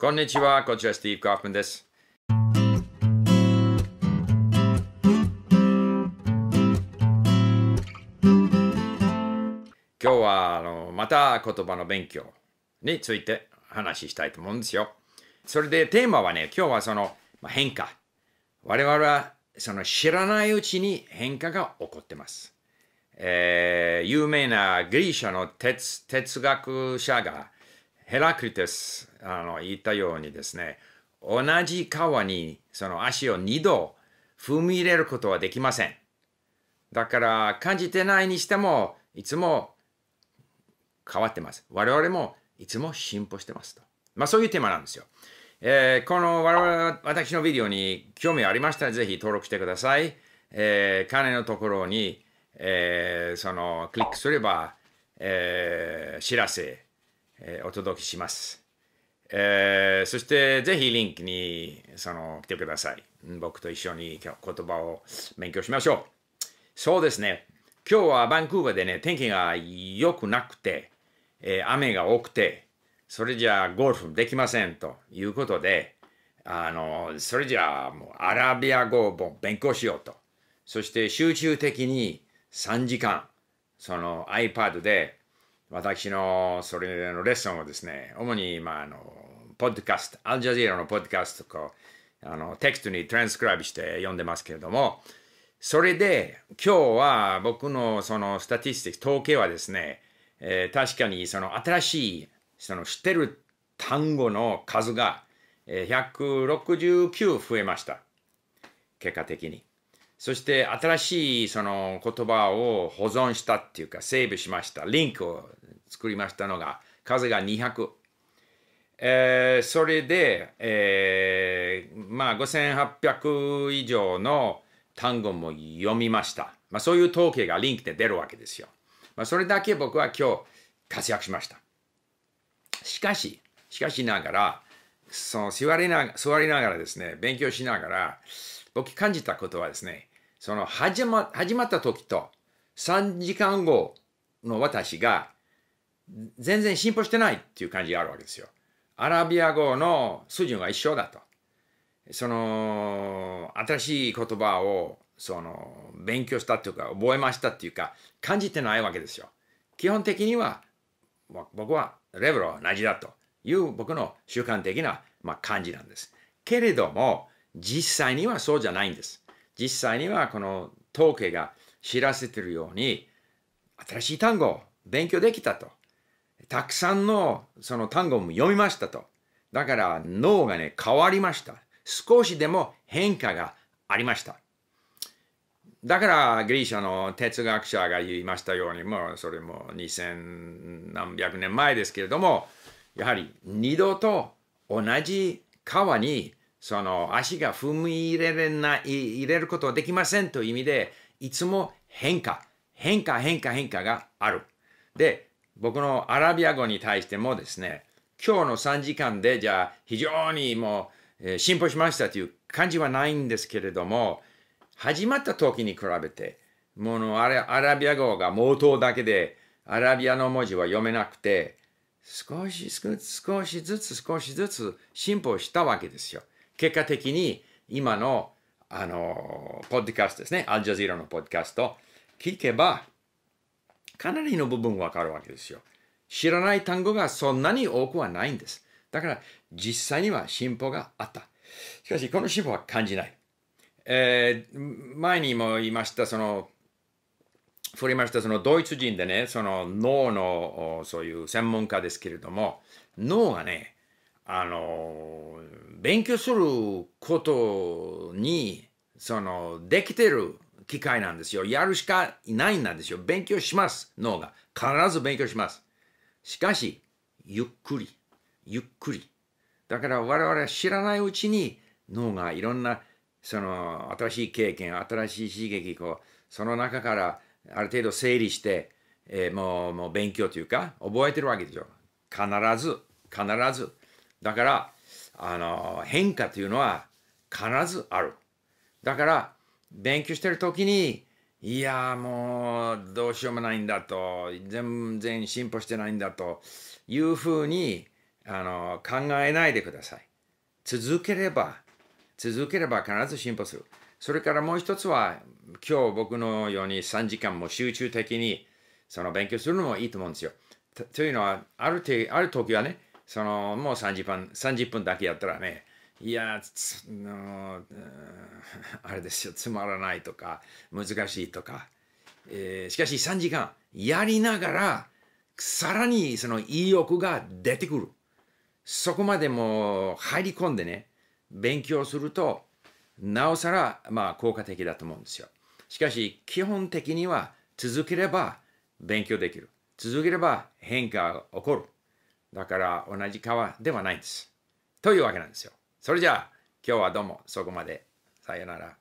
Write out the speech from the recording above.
こんにちは、こちらスティーブ・カーフンです。今日はあのまた言葉の勉強について話したいと思うんですよ。それでテーマはね、今日はその、まあ、変化。我々はその知らないうちに変化が起こってます。えー、有名なギリシャの哲哲学者がヘラクリテスあの言ったようにですね同じ川にその足を2度踏み入れることはできませんだから感じてないにしてもいつも変わってます我々もいつも進歩してますとまあそういうテーマなんですよ、えー、この我々私のビデオに興味ありましたらぜひ登録してください、えー、金のところに、えー、そのクリックすれば、えー、知らせえお届けします。えー、そしてぜひリンクにその来てください。僕と一緒に言葉を勉強しましょう。そうですね。今日はバンクーバーでね、天気が良くなくて、えー、雨が多くて、それじゃあゴルフできませんということで、あの、それじゃあもうアラビア語を勉強しようと。そして集中的に3時間、その iPad で私のそれのレッスンをですね、主に、まあ、あの、ポッドキャスト、アルジャジーラのポッドキャストとあの、テキストにトランスクライブして読んでますけれども、それで、今日は僕のそのスタティスティック、統計はですね、えー、確かにその新しい、その知ってる単語の数が、え169増えました。結果的に。そして新しいその言葉を保存したっていうかセーブしました。リンクを作りましたのが、数が200。えー、それで、えー、まあ、5800以上の単語も読みました。まあ、そういう統計がリンクで出るわけですよ。まあ、それだけ僕は今日活躍しました。しかし、しかしながら、その座りな座りながらですね、勉強しながら、僕感じたことはですね、その始ま始まった時と3時間後の私が全然進歩してないっていう感じがあるわけですよ。アラビア語の水準は一緒だと。その新しい言葉をその勉強したというか覚えましたっていうか感じてないわけですよ。基本的には僕はレベルは同じだという僕の習慣的な、まあ、感じなんです。けれども実際にはそうじゃないんです。実際にはこの統計が知らせてるように新しい単語を勉強できたと。たくさんのその単語も読みましたと。だから脳がね、変わりました。少しでも変化がありました。だからギリシャの哲学者が言いましたように、もうそれも2000何百年前ですけれども、やはり二度と同じ川にその足が踏み入れれない入れることはできませんという意味でいつも変化変化変化変化がある。で僕のアラビア語に対してもですね、今日の3時間でじゃあ非常にもう、え進歩しましたという感じはないんですけれども、始まった時に比べて、もうアラビア語が冒頭だけでアラビアの文字は読めなくて、少し少しずつ少しずつ進歩したわけですよ。結果的に今のあの、ポッドキャストですね。アルジャジーラのポッドキャスト。聞けば、かなりの部分わかるわけですよ。知らない単語がそんなに多くはないんです。だから実際には進歩があった。しかしこの進歩は感じない。えー、前にも言いました、その、振りましたそのドイツ人でね、その脳のそういう専門家ですけれども、脳がね、あの、勉強することに、その、できてる機会なんですよ。やるしかないんですよ。勉強します。脳が。必ず勉強します。しかし、ゆっくり、ゆっくり。だから我々は知らないうちに脳がいろんなその新しい経験、新しい刺激、をその中からある程度整理して、えー、もうもう勉強というか、覚えてるわけでしょ。必ず、必ず。だから、あの変化というのは必ずある。だから勉強してる時にいやもうどうしようもないんだと全然進歩してないんだというふうにあの考えないでください続ければ続ければ必ず進歩するそれからもう一つは今日僕のように3時間も集中的にその勉強するのもいいと思うんですよというのはあるある時はねそのもう30分 ,30 分だけやったらねいやの あれですよつまらないとか難しいとか、えー、しかし3時間やりながらさらにその意欲が出てくるそこまでも入り込んでね勉強するとなおさらまあ効果的だと思うんですよしかし基本的には続ければ勉強できる続ければ変化が起こるだから同じ川ではないんですというわけなんですよそれじゃあ今日はどうもそこまで。さよなら。